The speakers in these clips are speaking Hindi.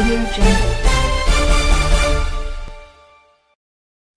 Audio Jungle.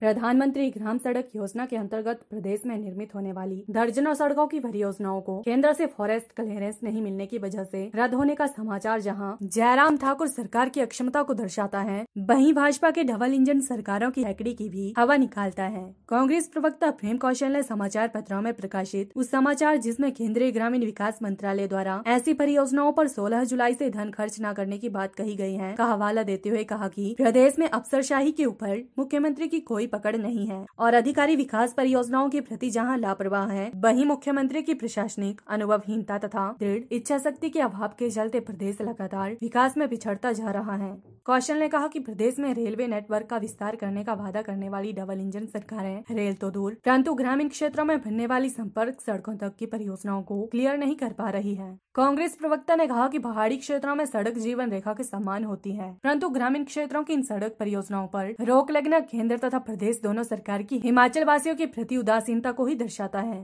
प्रधानमंत्री ग्राम सड़क योजना के अंतर्गत प्रदेश में निर्मित होने वाली दर्जनों सड़कों की परियोजनाओं को केंद्र से फॉरेस्ट क्लियरेंस नहीं मिलने की वजह से रद्द होने का समाचार जहां जयराम ठाकुर सरकार की अक्षमता को दर्शाता है वहीं भाजपा के डबल इंजन सरकारों की हैकड़ी की भी हवा निकालता है कांग्रेस प्रवक्ता प्रेम कौशल ने समाचार पत्रों में प्रकाशित उस समाचार जिसमे केंद्रीय ग्रामीण विकास मंत्रालय द्वारा ऐसी परियोजनाओं आरोप सोलह जुलाई ऐसी धन खर्च न करने की बात कही गयी है का हवाला देते हुए कहा की प्रदेश में अफसरशाही के ऊपर मुख्यमंत्री की कोई पकड़ नहीं है और अधिकारी विकास परियोजनाओं के प्रति जहाँ लापरवाह है वही मुख्यमंत्री की प्रशासनिक अनुभवहीनता तथा दृढ़ इच्छा शक्ति के अभाव के चलते प्रदेश लगातार विकास में पिछड़ता जा रहा है कौशल ने कहा कि प्रदेश में रेलवे नेटवर्क का विस्तार करने का वादा करने वाली डबल इंजन सरकारें रेल तो दूर परंतु ग्रामीण क्षेत्रों में बनने वाली संपर्क सड़कों तक की परियोजनाओं को क्लियर नहीं कर पा रही है कांग्रेस प्रवक्ता ने कहा कि पहाड़ी क्षेत्रों में सड़क जीवन रेखा के समान होती है परंतु ग्रामीण क्षेत्रों की इन सड़क परियोजनाओं पर रोक लगना केंद्र तथा प्रदेश दोनों सरकार की हिमाचल वासियों के प्रति उदासीनता को ही दर्शाता है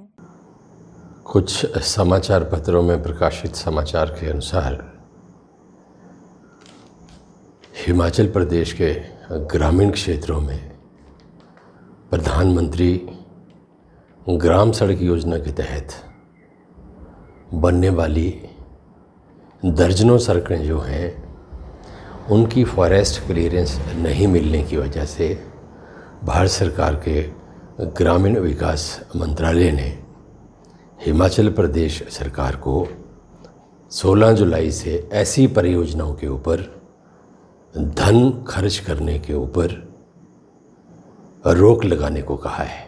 कुछ समाचार पत्रों में प्रकाशित समाचार के अनुसार हिमाचल प्रदेश के ग्रामीण क्षेत्रों में प्रधानमंत्री ग्राम सड़क योजना के तहत बनने वाली दर्जनों सड़कें जो हैं उनकी फॉरेस्ट क्लियरेंस नहीं मिलने की वजह से भारत सरकार के ग्रामीण विकास मंत्रालय ने हिमाचल प्रदेश सरकार को 16 जुलाई से ऐसी परियोजनाओं के ऊपर धन खर्च करने के ऊपर रोक लगाने को कहा है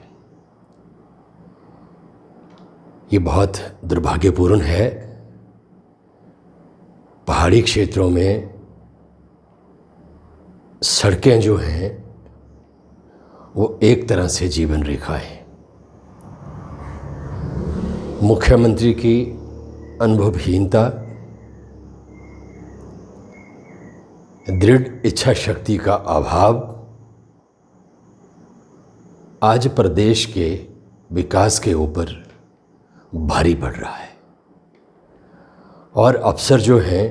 ये बहुत दुर्भाग्यपूर्ण है पहाड़ी क्षेत्रों में सड़कें जो हैं वो एक तरह से जीवन रेखा है मुख्यमंत्री की अनुभवहीनता दृढ़ इच्छा शक्ति का अभाव आज प्रदेश के विकास के ऊपर भारी पड़ रहा है और अफसर जो हैं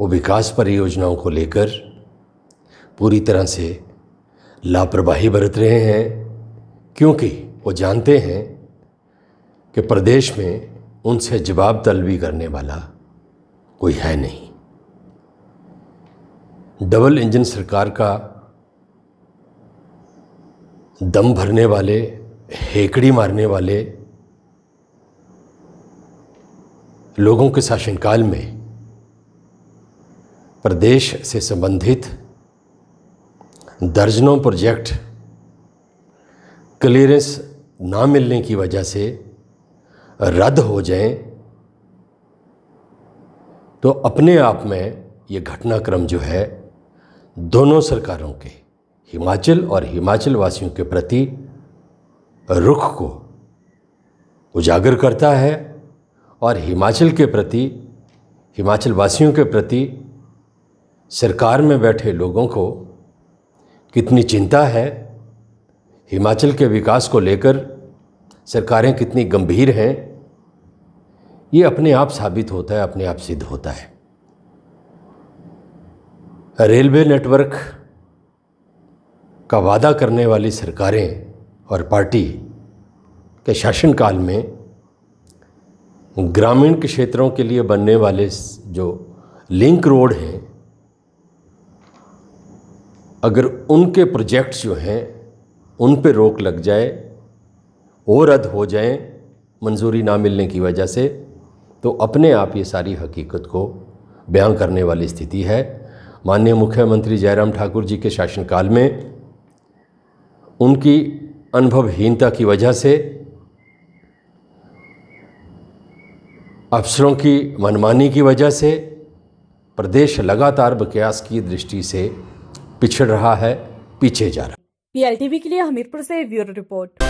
वो विकास परियोजनाओं को लेकर पूरी तरह से लापरवाही बरत रहे हैं क्योंकि वो जानते हैं कि प्रदेश में उनसे जवाब तलबी करने वाला कोई है नहीं डबल इंजन सरकार का दम भरने वाले हेकड़ी मारने वाले लोगों के शासनकाल में प्रदेश से संबंधित दर्जनों प्रोजेक्ट क्लियरेंस ना मिलने की वजह से रद्द हो जाएं तो अपने आप में ये घटनाक्रम जो है दोनों सरकारों के हिमाचल और हिमाचल वासियों के प्रति रुख को उजागर करता है और हिमाचल के प्रति हिमाचल वासियों के प्रति सरकार में बैठे लोगों को कितनी चिंता है हिमाचल के विकास को लेकर सरकारें कितनी गंभीर हैं ये अपने आप साबित होता है अपने आप सिद्ध होता है रेलवे नेटवर्क का वादा करने वाली सरकारें और पार्टी के शासनकाल में ग्रामीण के क्षेत्रों के लिए बनने वाले जो लिंक रोड हैं अगर उनके प्रोजेक्ट्स जो हैं उन पे रोक लग जाए वो रद्द हो जाए मंजूरी ना मिलने की वजह से तो अपने आप ये सारी हकीकत को बयां करने वाली स्थिति है माननीय मुख्यमंत्री जयराम ठाकुर जी के शासनकाल में उनकी अनुभवहीनता की वजह से अफसरों की मनमानी की वजह से प्रदेश लगातार बकयास की दृष्टि से पिछड़ रहा है पीछे जा रहा है पीएलटीवी के लिए हमीरपुर से ब्यूरो रिपोर्ट